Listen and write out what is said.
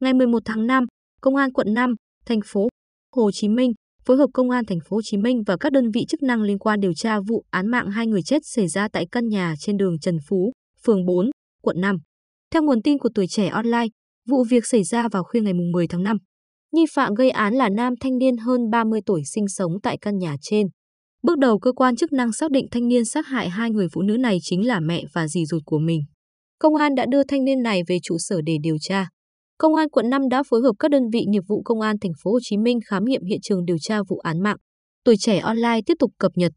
Ngày 11 tháng 5, Công an quận 5, thành phố Hồ Chí Minh phối hợp Công an thành phố Hồ Chí Minh và các đơn vị chức năng liên quan điều tra vụ án mạng hai người chết xảy ra tại căn nhà trên đường Trần Phú, phường 4, quận 5. Theo nguồn tin của tuổi trẻ online, vụ việc xảy ra vào khuya ngày 10 tháng 5. Nghi phạm gây án là nam thanh niên hơn 30 tuổi sinh sống tại căn nhà trên. Bước đầu cơ quan chức năng xác định thanh niên sát hại hai người phụ nữ này chính là mẹ và dì ruột của mình. Công an đã đưa thanh niên này về trụ sở để điều tra. Công an quận 5 đã phối hợp các đơn vị nghiệp vụ công an thành phố Hồ Chí Minh khám nghiệm hiện trường điều tra vụ án mạng. Tuổi trẻ online tiếp tục cập nhật